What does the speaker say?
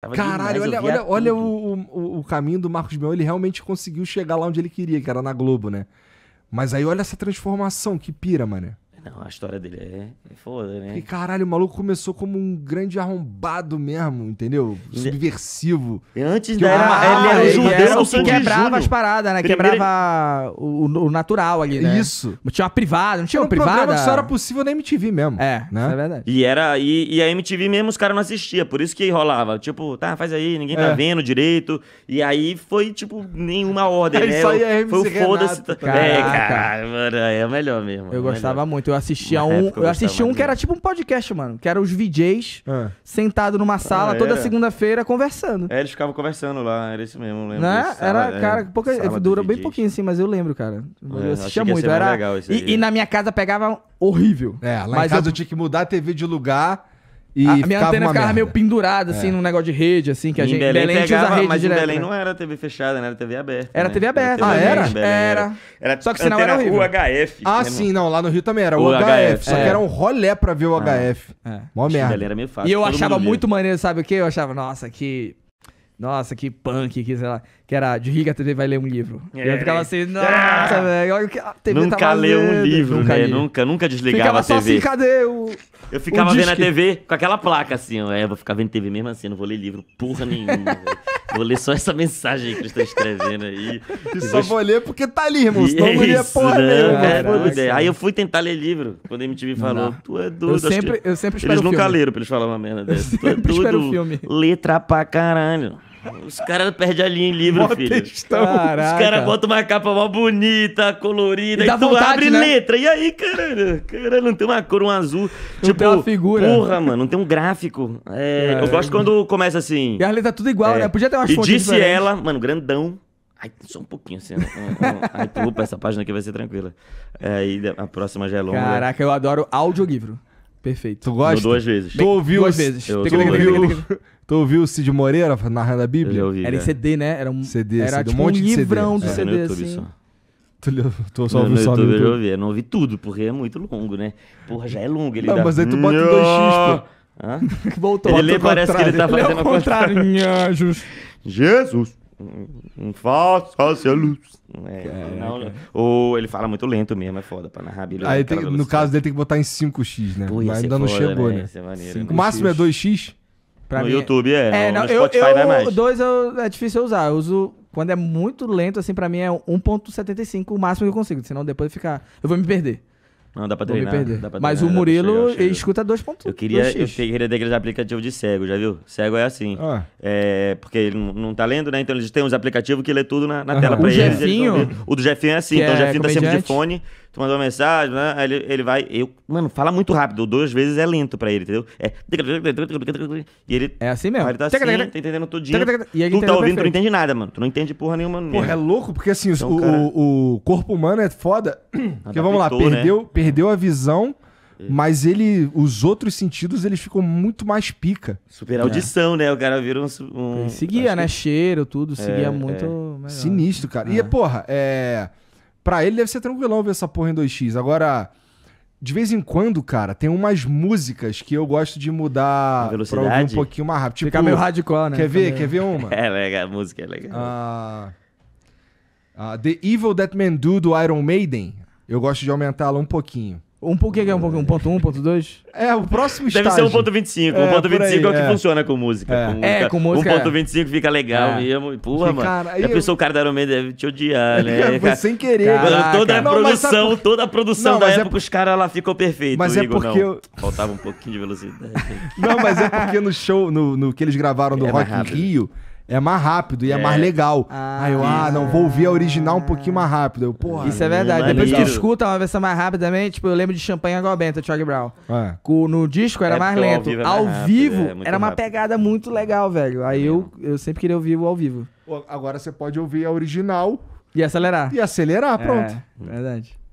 Tava Caralho, olha, olha, olha o, o, o, caminho do Marcos Mion, ele realmente conseguiu chegar lá onde ele queria, que era na Globo, né? Mas aí olha essa transformação, que pira, mano. Não, a história dele é, é foda, né? caralho, o maluco começou como um grande arrombado mesmo, entendeu? É- Subversivo. Antes que da era, ah, ele era um judeu, era o que quebrava as paradas, né? quebrava o, o, natural ali, né? Isso. Tinha uma privada, não tinha era uma privada. Programa que só era possível na MTV mesmo. É, né? isso é verdade. E era e, e a MTV mesmo os caras não assistiam por isso que rolava, tipo, tá, faz aí, ninguém tá é. vendo direito. E aí foi tipo nenhuma ordem, né? aí né? Só ia foi o foda-se. Tá é, cara, mano, é melhor mesmo. Eu é melhor. gostava muito. Eu assistia a um. Eu, eu assisti um que era tipo um podcast, mano. Que era os VJs ah. sentados numa ah, sala ah, toda segunda-feira conversando. É, eles ficavam conversando lá, era isso mesmo, lembro. Né? Sala, era, cara, é, pouca, dura bem pouquinho assim, mas eu lembro, cara. É, eu assistia muito. Era, legal e, e, na minha casa pegava horrível. É, lá mas em casa eu... eu tinha que mudar a TV de lugar. E a minha ficava antena ficava meio pendurada, assim, é. num negócio de rede, assim, que a gente. Belém, Belém pegava, rede mas direto, em Belém né? não era TV fechada, né? Era TV aberta. Era né? TV aberta. Ah, era? Era. Né? era. era. Só que senão era horrível. UHF. Ah, né, sim, não. Lá no Rio também era o UHF. Só que é. era um rolé pra ver o UHF. É. Mó merda. Belém era meio fácil. E eu achava muito maneiro, sabe o quê? Eu achava, nossa, que nossa, que punk, que sei lá. Que era de A TV vai ler um livro. É. eu ficava assim, nossa, é. velho, olha o que a TV tá Nunca tá leu um livro, nunca né? Li. Nunca, nunca desligava ficava a TV. Só assim, cadê o. Eu ficava o vendo a TV com aquela placa assim, ó. É, vou ficar vendo TV mesmo assim, não vou ler livro porra nenhuma. vou ler só essa mensagem que eles estão escrevendo aí. E só vou ler porque tá ali, irmão. Senão não lia é porra não, né, é. Aí eu fui tentar ler livro quando a MTV falou. Não. Tu é doido. Eu sempre, eu sempre espero Eles nunca leram pra eles falarem uma merda dessa. Eu tu é doido. Letra pra caralho. Os caras perdem a linha em livro, Mó filho. Textão. Caraca. Os caras botam uma capa mó bonita, colorida, e, e tu vontade, abre né? letra. E aí, caralho? Caralho, não tem uma cor, um azul. Não tipo, tem uma figura. Porra, mano, não tem um gráfico. É, é. Eu gosto quando começa assim. E a letra é tudo igual, é. né? Podia ter uma e E disse ela, mano, grandão. Ai, só um pouquinho assim. Um, opa, essa página aqui vai ser tranquila. Aí é, a próxima já é longa. Caraca, eu adoro audiolivro. Perfeito. Tu gosta? Duas vezes. Tu ouviu? Duas vezes. Tu ouviu, tu ouviu o Cid Moreira narrando a Bíblia? Ouvi, era em CD, né? Era um CD, era CD, tipo um monte de livrão CD. do é, CD, YouTube, assim. Só. Tu, leu, tu só ouviu só YouTube, YouTube. Eu, eu não ouvi tudo, porque é muito longo, né? Porra, já é longo. Ele não, dá... mas aí tu bota Nhô! X, pô. Hã? Voltou. Ele lê, parece que ele tá é fazendo ele contrário. Jesus um falso seu luz. É, é não, né, ou ele fala muito lento mesmo, é foda pra narrar Bíblia. Aí tem, no caso dele tem que botar em 5x, né? Pô, Mas ainda não foda, chegou, né? né? Maneiro, O né? máximo é 2x? Pra no mim, é- YouTube é, é não, no Spotify eu, eu, mais. Dois eu, é difícil eu usar, eu uso quando é muito lento, assim, pra mim é 1.75 o máximo que eu consigo, senão depois fica... Eu vou me perder. Não, dá pra treinar. Dá pra Mas o Murilo chegar, escuta 2.1. Eu queria, eu queria ter aqueles aplicativos de cego, já viu? Cego é assim. Ah. É, porque ele não, tá lendo, né? Então eles têm uns aplicativos que lê tudo na, na uhum. ele o do Jefinho, eles. O do Jefinho é assim. então é o Jefinho tá sempre de fone, tu manda uma mensagem, né? Aí ele, ele vai. Eu, mano, fala muito rápido. Duas vezes é lento pra ele, entendeu? É. E ele. É assim mesmo. Ele tá assim, tá entendendo tudinho. E aí, tu tá é ouvindo, tu não entende nada, mano. Tu não entende porra nenhuma. Porra, é louco, porque assim, então, o, corpo humano é foda. Porque vamos lá, né? perdeu perdeu a visão, mas ele, os outros sentidos, eles ficam muito mais pica. Super é. audição, né? O cara vira um. um seguia, né? Que... Cheiro, tudo, é, seguia é. muito. Sinistro, cara. E, porra, é. Pra ele deve ser tranquilão ver essa porra em 2x. Agora, de vez em quando, cara, tem umas músicas que eu gosto de mudar pra um pouquinho mais rápido. Tipo, Ficar meio radical, né? Quer ver? Meio... Quer ver uma? é legal, a música é legal. Uh... Uh, The Evil That Men Do, do Iron Maiden. Eu gosto de aumentá-la um pouquinho. Um pouquinho que é um pouquinho, 1.1, 1.2? É, o próximo Deve estágio. Deve ser 1.25. É, 1.25 é o que é. funciona com música. É, com é, música. É, com música. 1.25 é. fica legal é. mesmo. Porra, mano. Cara, Já o cara da Iron deve te odiar, né? Foi sem querer. Cara, toda, a não, produção, por... toda a produção não, da é época, os caras lá ficou perfeitos. Mas é porque... Eu... Faltava um pouquinho de velocidade. não, mas é porque no show, no, no que eles gravaram é do Rock in Rio é mais rápido e é, é mais legal. Ah, aí eu, ah, não, vou ouvir a original um pouquinho mais rápido. Eu, porra, isso é verdade. Maneiro. Depois que escuta uma versão mais rápida também, tipo, eu lembro de Champagne Agobenta, Charlie Brown. É. No disco era é mais lento. É ao vivo, ao rápido, vivo é, é era rápido. uma pegada muito legal, velho. Aí eu, eu sempre queria ouvir o ao vivo. Agora você pode ouvir a original. E acelerar. E acelerar, pronto. verdade.